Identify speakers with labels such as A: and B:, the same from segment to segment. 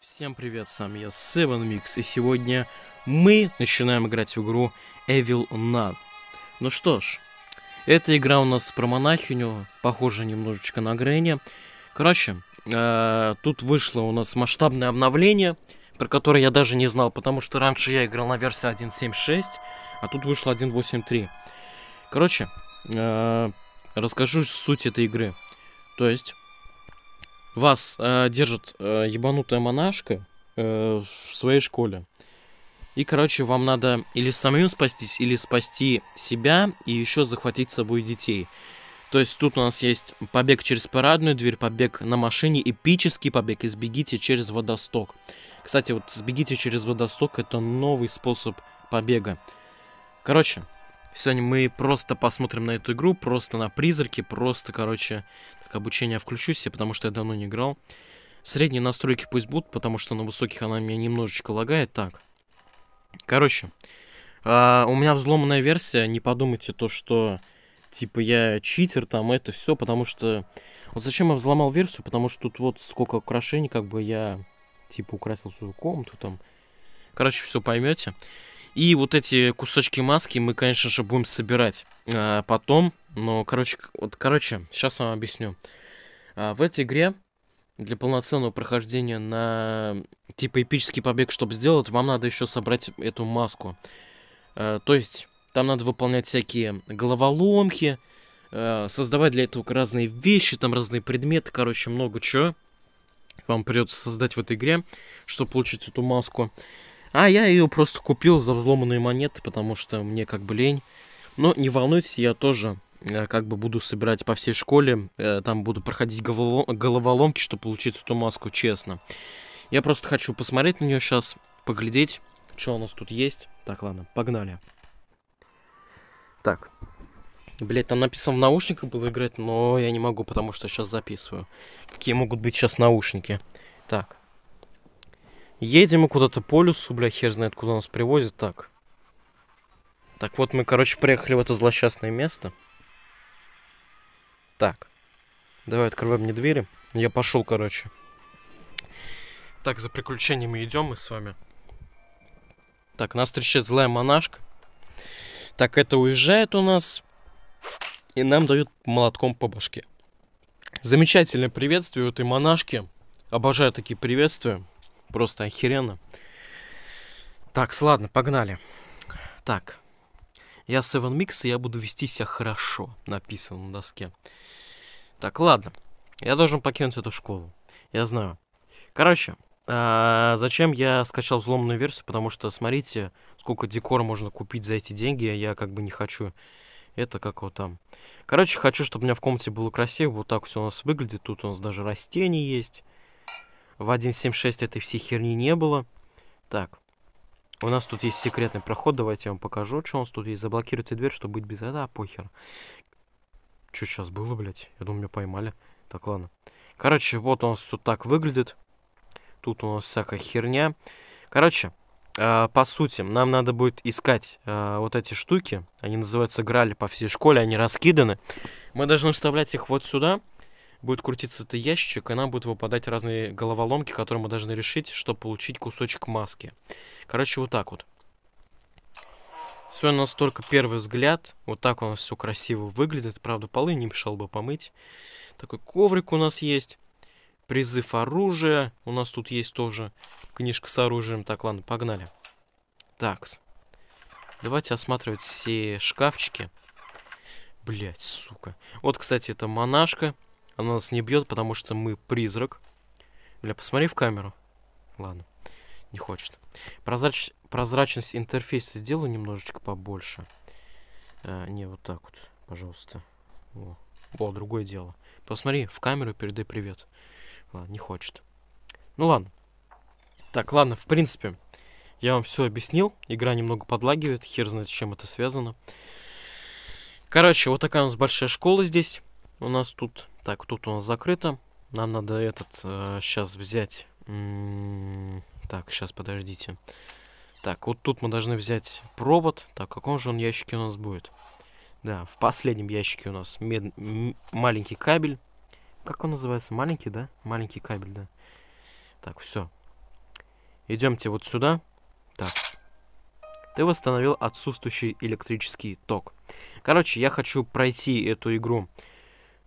A: Всем привет, с вами я, Seven Mix, и сегодня мы начинаем играть в игру Evil Nun. Ну что ж, эта игра у нас про монахиню, похоже немножечко на Грэнни. Короче, э -э тут вышло у нас масштабное обновление, про которое я даже не знал, потому что раньше я играл на версии 1.7.6, а тут вышло 1.8.3. Короче, э, расскажу суть этой игры. То есть, вас э, держит э, ебанутая монашка в своей школе. И, короче, вам надо или самим спастись, или спасти себя и еще захватить с собой детей. То есть тут у нас есть побег через парадную дверь, побег на машине, эпический побег, Избегите через водосток. Кстати, вот сбегите через водосток, это новый способ побега. Короче, Сегодня мы просто посмотрим на эту игру, просто на призраки, просто, короче, так, обучение включусь себе, потому что я давно не играл. Средние настройки пусть будут, потому что на высоких она меня немножечко лагает. Так, короче, э, у меня взломанная версия, не подумайте то, что, типа, я читер, там, это все, потому что... Вот зачем я взломал версию, потому что тут вот сколько украшений, как бы я, типа, украсил свою комнату, там... Короче, все поймете. И вот эти кусочки маски мы, конечно же, будем собирать а, потом. Но, короче, вот, короче, сейчас вам объясню. А, в этой игре для полноценного прохождения на типа эпический побег, чтобы сделать, вам надо еще собрать эту маску. А, то есть, там надо выполнять всякие головоломки, а, создавать для этого разные вещи, там разные предметы, короче, много чего вам придется создать в этой игре, чтобы получить эту маску. А я ее просто купил за взломанные монеты, потому что мне как бы лень. Но не волнуйтесь, я тоже э, как бы буду собирать по всей школе. Э, там буду проходить головоломки, чтобы получить эту маску, честно. Я просто хочу посмотреть на нее сейчас, поглядеть, что у нас тут есть. Так, ладно, погнали. Так. Блять, там написано в наушниках было играть, но я не могу, потому что сейчас записываю. Какие могут быть сейчас наушники? Так. Едем мы куда-то по лесу, бля, хер знает, куда нас привозят, так. Так вот, мы, короче, приехали в это злосчастное место. Так. Давай, открываем мне двери. Я пошел, короче. Так, за приключениями идем мы с вами. Так, нас встречает злая монашка. Так, это уезжает у нас. И нам дают молотком по башке. Замечательное приветствие у этой монашки. Обожаю такие приветствия. Просто охеренно. Так, ладно, погнали. Так. Я Seven Mix, и я буду вести себя хорошо. Написано на доске. Так, ладно. Я должен покинуть эту школу. Я знаю. Короче, а, зачем я скачал взломанную версию? Потому что, смотрите, сколько декора можно купить за эти деньги, а я как бы не хочу. Это как вот там. Короче, хочу, чтобы у меня в комнате было красиво. Вот так все у нас выглядит. Тут у нас даже растения есть. В 1.7.6 этой всей херни не было. Так. У нас тут есть секретный проход. Давайте я вам покажу, что у нас тут есть. Заблокируйте дверь, чтобы быть без... А, похер. Что сейчас было, блядь? Я думаю, меня поймали. Так, ладно. Короче, вот у нас тут так выглядит. Тут у нас всякая херня. Короче, а, по сути, нам надо будет искать а, вот эти штуки. Они называются грали по всей школе, они раскиданы. Мы должны вставлять их вот сюда будет крутиться этот ящичек, и нам будут выпадать разные головоломки, которые мы должны решить, чтобы получить кусочек маски. Короче, вот так вот. Все у нас только первый взгляд. Вот так у нас все красиво выглядит. Правда, полы не мешал бы помыть. Такой коврик у нас есть. Призыв оружия. У нас тут есть тоже книжка с оружием. Так, ладно, погнали. Так. Давайте осматривать все шкафчики. Блять, сука. Вот, кстати, это монашка. Она нас не бьет, потому что мы призрак. Бля, посмотри в камеру. Ладно, не хочет. Прозрач... Прозрачность интерфейса сделаю немножечко побольше. А, не, вот так вот, пожалуйста. О. О, другое дело. Посмотри, в камеру передай привет. Ладно, не хочет. Ну ладно. Так, ладно, в принципе, я вам все объяснил. Игра немного подлагивает, хер знает, с чем это связано. Короче, вот такая у нас большая школа здесь. У нас тут так, тут у нас закрыто. Нам надо этот э, сейчас взять. так, сейчас подождите. Так, вот тут мы должны взять провод. Так, в каком же он ящике у нас будет? Да, в последнем ящике у нас мед... маленький кабель. Как он называется? Маленький, да? Маленький кабель, да. Так, все. Идемте вот сюда. Так. Ты восстановил отсутствующий электрический ток. Короче, я хочу пройти эту игру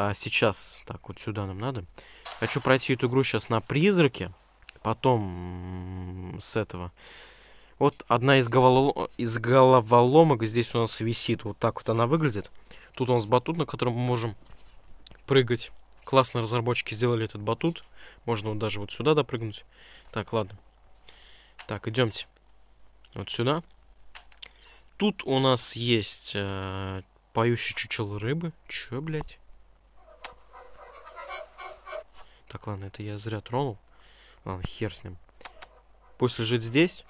A: а, сейчас, так, вот сюда нам надо. Хочу пройти эту игру сейчас на призраке, потом с этого. Вот одна из, головоло... из головоломок здесь у нас висит, вот так вот она выглядит. Тут у нас батут, на котором мы можем прыгать. Классно разработчики сделали этот батут. Можно вот даже вот сюда допрыгнуть. Так, ладно. Так, идемте. Вот сюда. Тут у нас есть э, поющий чучело рыбы. Чё, блядь? Так, ладно, это я зря тронул. Ладно, хер с ним. Пусть лежит здесь.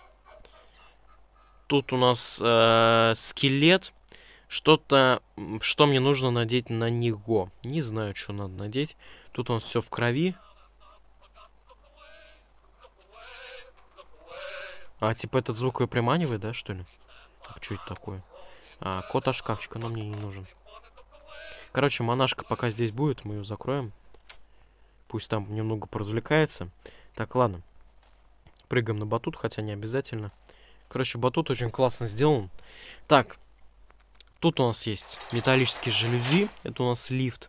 A: Тут у нас э, скелет. Что-то, что мне нужно надеть на него. Не знаю, что надо надеть. Тут он все в крови. А, типа этот звук ее приманивает, да, что ли? Что это такое? А, кот от шкафчика, но мне не нужен. Короче, монашка пока здесь будет, мы ее закроем. Пусть там немного поразвлекается. Так, ладно. Прыгаем на батут, хотя не обязательно. Короче, батут очень классно сделан. Так, тут у нас есть металлические жалюзи. Это у нас лифт.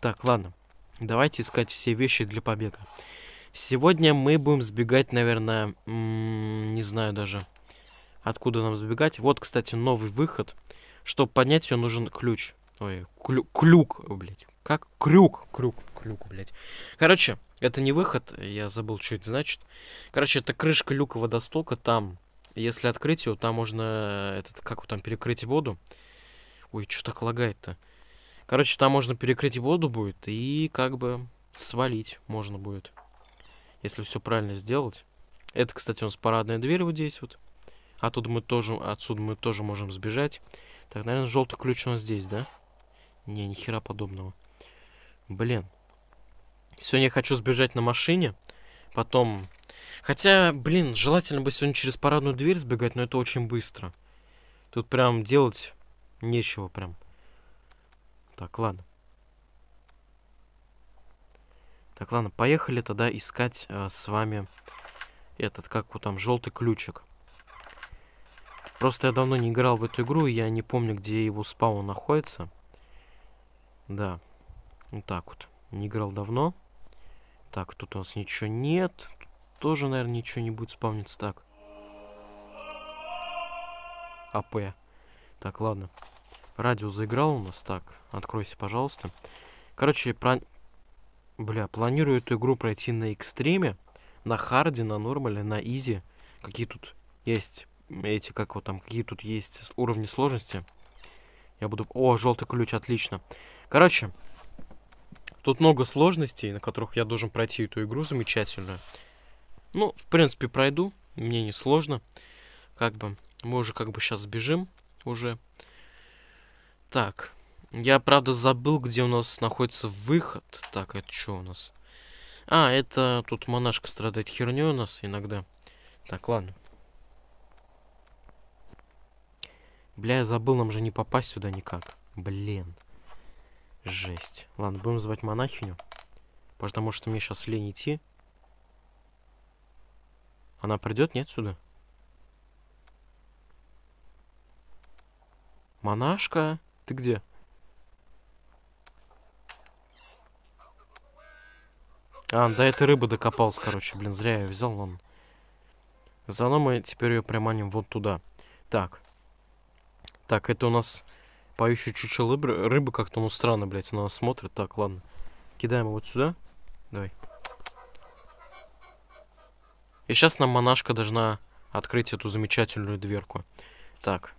A: Так, ладно. Давайте искать все вещи для побега. Сегодня мы будем сбегать, наверное, не знаю даже, откуда нам сбегать. Вот, кстати, новый выход. Чтобы поднять ее, нужен ключ. Ой, клю клюк, блядь. Как? Крюк. Крюк. Крюк, блядь. Короче, это не выход, я забыл, что это значит. Короче, это крышка люка водостока, там, если открыть его, там можно, э, этот, как его там, перекрыть воду. Ой, что так лагает-то? Короче, там можно перекрыть воду будет и как бы свалить можно будет. Если все правильно сделать. Это, кстати, у нас парадная дверь вот здесь вот. Оттуда мы тоже, отсюда мы тоже можем сбежать. Так, наверное, желтый ключ у нас здесь, да? Не, ни хера подобного. Блин. Сегодня я хочу сбежать на машине. Потом... Хотя, блин, желательно бы сегодня через парадную дверь сбегать, но это очень быстро. Тут прям делать нечего прям. Так, ладно. Так, ладно, поехали тогда искать э, с вами этот, как у там, желтый ключик. Просто я давно не играл в эту игру, и я не помню, где его спаун находится. Да. Вот так вот. Не играл давно. Так, тут у нас ничего нет. Тут тоже, наверное, ничего не будет спавниться. Так. АП. Так, ладно. Радио заиграл у нас. Так, откройся, пожалуйста. Короче, про... Бля, планирую эту игру пройти на экстриме. На харде, на нормале, на изи. Какие тут есть эти, как вот там, какие тут есть уровни сложности. Я буду... О, желтый ключ, отлично. Короче, Тут много сложностей, на которых я должен пройти эту игру замечательно. Ну, в принципе, пройду. Мне не сложно. Как бы, мы уже как бы сейчас сбежим уже. Так, я, правда, забыл, где у нас находится выход. Так, это что у нас? А, это тут монашка страдает херню у нас иногда. Так, ладно. Бля, я забыл, нам же не попасть сюда никак. Блин. Жесть. Ладно, будем звать монахиню. Потому что мне сейчас лень идти. Она придет, нет, сюда? Монашка, ты где? А, да это рыба, докопался, короче, блин, зря я ее взял, ладно. Заодно мы теперь ее приманим вот туда. Так. Так, это у нас Поющий чучел рыбы, рыбы как-то ну странно, блядь, она смотрит. Так, ладно. Кидаем его вот сюда. Давай. И сейчас нам монашка должна открыть эту замечательную дверку. Так.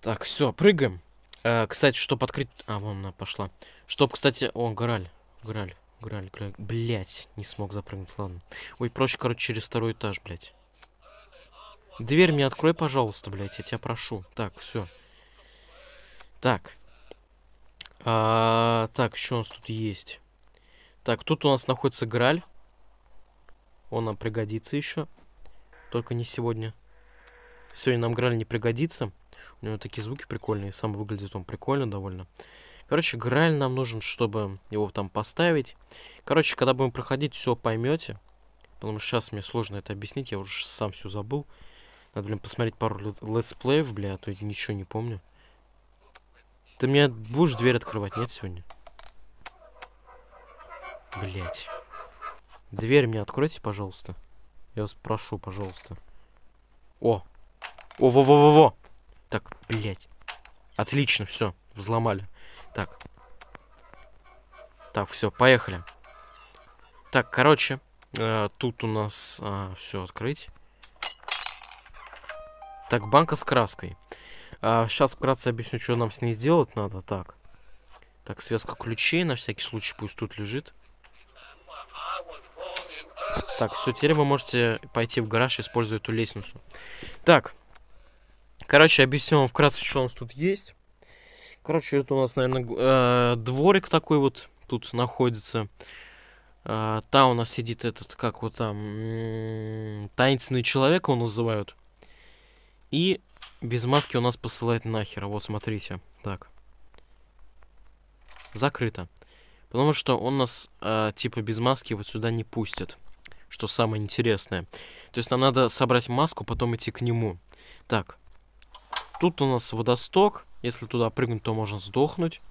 A: Так, все, прыгаем. Э, кстати, чтобы открыть... А, вон она пошла. Чтоб, кстати... О, гораль. Гораль. Граль, граль. Блять, не смог запрыгнуть, ладно. Ой, проще, короче, через второй этаж, блять. Дверь мне открой, пожалуйста, блядь, я тебя прошу. Так, все. Так. А, так, что у нас тут есть? Так, тут у нас находится Граль. Он нам пригодится еще. Только не сегодня. Сегодня нам Граль не пригодится. У него такие звуки прикольные. Сам выглядит он прикольно довольно. Короче, Граль нам нужен, чтобы его там поставить. Короче, когда будем проходить, все поймете. Потому что сейчас мне сложно это объяснить. Я уже сам все забыл. Надо, блин, посмотреть пару летсплеев, бля, а то я ничего не помню. Ты мне будешь дверь открывать, нет, сегодня? Блять. Дверь мне откройте, пожалуйста. Я вас прошу, пожалуйста. О! О, во, во, во, во! Так, блять. Отлично, все, взломали. Так. Так, все, поехали. Так, короче, э, тут у нас э, а, все открыть. Так, банка с краской. А, сейчас вкратце объясню, что нам с ней сделать надо. Так. Так, связка ключей на всякий случай пусть тут лежит. Так, все, теперь вы можете пойти в гараж, используя эту лестницу. Так. Короче, объясню вам вкратце, что у нас тут есть. Короче, это у нас, наверное, э, дворик такой вот тут находится. Э, там у нас сидит этот, как вот там, таинственный человек его называют. И без маски у нас посылает нахер. Вот, смотрите. Так. Закрыто. Потому что он нас, э, типа, без маски вот сюда не пустит. Что самое интересное. То есть нам надо собрать маску, потом идти к нему. Так. Тут у нас водосток. Если туда прыгнуть, то можно сдохнуть.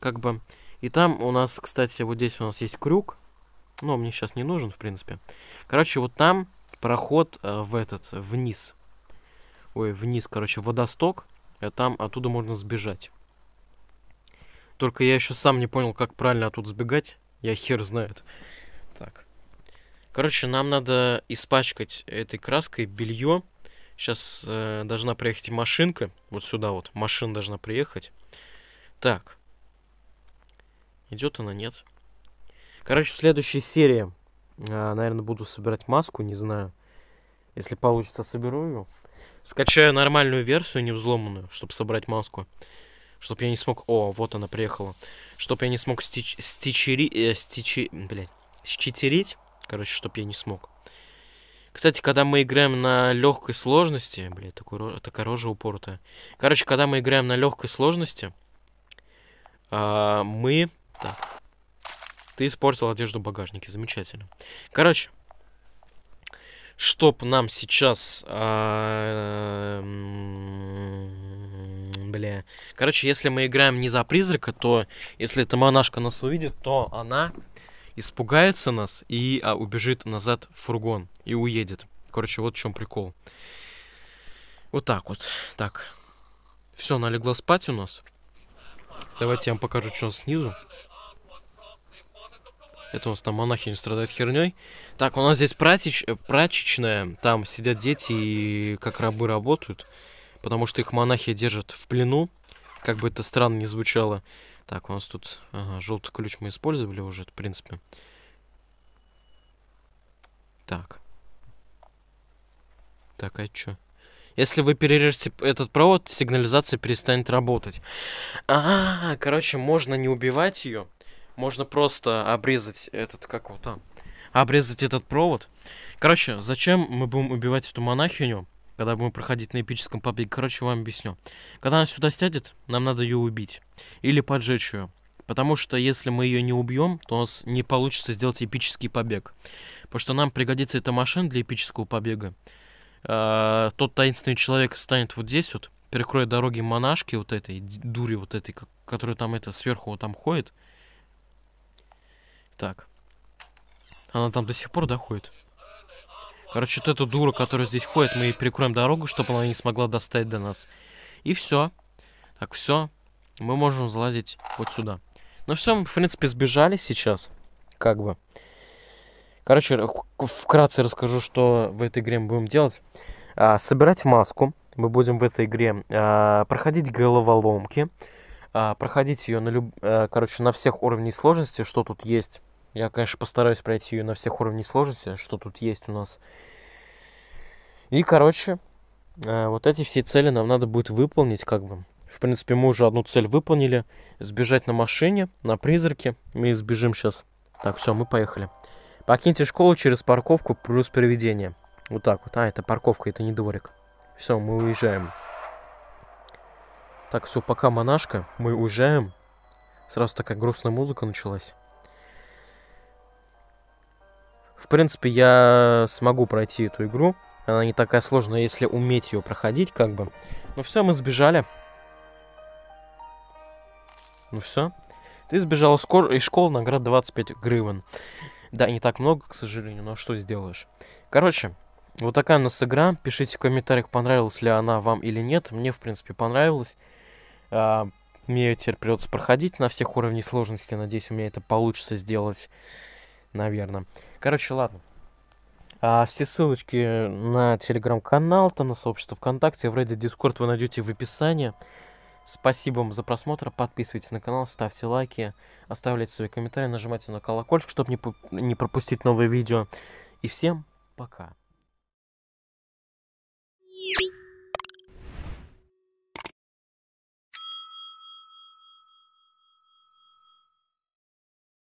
A: Как бы. И там у нас, кстати, вот здесь у нас есть крюк. Но мне сейчас не нужен, в принципе. Короче, вот там проход э, в этот, э, вниз ой, вниз, короче, водосток, а там оттуда можно сбежать. Только я еще сам не понял, как правильно оттуда сбегать. Я хер знает. Так. Короче, нам надо испачкать этой краской белье. Сейчас э, должна приехать машинка. Вот сюда вот. Машина должна приехать. Так. Идет она, нет? Короче, в следующей серии, э, наверное, буду собирать маску, не знаю. Если получится, соберу ее. Скачаю нормальную версию, не взломанную, чтобы собрать маску. Чтоб я не смог... О, вот она приехала. Чтоб я не смог стич... стичери... Э, стичи... Блядь. Считерить. Короче, чтоб я не смог. Кстати, когда мы играем на легкой сложности... Блядь, такой... такая рожа упоротая. Короче, когда мы играем на легкой сложности... Э, мы... Так. Ты испортил одежду в багажнике. Замечательно. Короче, чтоб нам сейчас... А, бля. Короче, если мы играем не за призрака, то если эта монашка нас увидит, то она испугается нас и а, убежит назад в фургон и уедет. Короче, вот в чем прикол. Вот так вот. Так. Все, налегла спать у нас. Давайте я вам покажу, что снизу. Это у нас там монахи не страдают херней. Так, у нас здесь пратич, э, прачечная. Там сидят дети и как рабы работают. Потому что их монахи держат в плену. Как бы это странно не звучало. Так, у нас тут... Ага, желтый ключ мы использовали уже, в принципе. Так. Так, а чё? Если вы перережете этот провод, сигнализация перестанет работать. А, -а, -а короче, можно не убивать ее можно просто обрезать этот, как вот там, обрезать этот провод. Короче, зачем мы будем убивать эту монахиню, когда будем проходить на эпическом побеге? Короче, вам объясню. Когда она сюда сядет, нам надо ее убить. Или поджечь ее. Потому что если мы ее не убьем, то у нас не получится сделать эпический побег. Потому что нам пригодится эта машина для эпического побега. Э -э тот таинственный человек станет вот здесь вот, перекроет дороги монашки вот этой, дури вот этой, которая там это сверху вот там ходит. Так. Она там до сих пор, доходит. Короче, вот эту дуру, которая здесь ходит, мы ей перекроем дорогу, чтобы она не смогла достать до нас. И все. Так, все. Мы можем залазить вот сюда. Ну все, мы, в принципе, сбежали сейчас. Как бы. Короче, вкратце расскажу, что в этой игре мы будем делать. А, собирать маску. Мы будем в этой игре а, проходить головоломки. А, проходить ее на люб... а, короче, на всех уровнях сложности, что тут есть я, конечно, постараюсь пройти ее на всех уровнях сложности, что тут есть у нас. И, короче, э, вот эти все цели нам надо будет выполнить, как бы. В принципе, мы уже одну цель выполнили. Сбежать на машине, на призраке. Мы сбежим сейчас. Так, все, мы поехали. Покиньте школу через парковку плюс привидение. Вот так вот. А, это парковка, это не дворик. Все, мы уезжаем. Так, все, пока монашка. Мы уезжаем. Сразу такая грустная музыка началась. В принципе, я смогу пройти эту игру. Она не такая сложная, если уметь ее проходить, как бы. Ну все, мы сбежали. Ну все. Ты сбежал из школы, наград 25 гривен. Да, не так много, к сожалению, но что сделаешь. Короче, вот такая у нас игра. Пишите в комментариях, понравилась ли она вам или нет. Мне, в принципе, понравилась. А, мне ее теперь придется проходить на всех уровнях сложности. Надеюсь, у меня это получится сделать наверное. Короче, ладно. А все ссылочки на телеграм-канал, там на сообщество ВКонтакте, в Reddit, Discord вы найдете в описании. Спасибо вам за просмотр. Подписывайтесь на канал, ставьте лайки, оставляйте свои комментарии, нажимайте на колокольчик, чтобы не, не пропустить новые видео. И всем пока.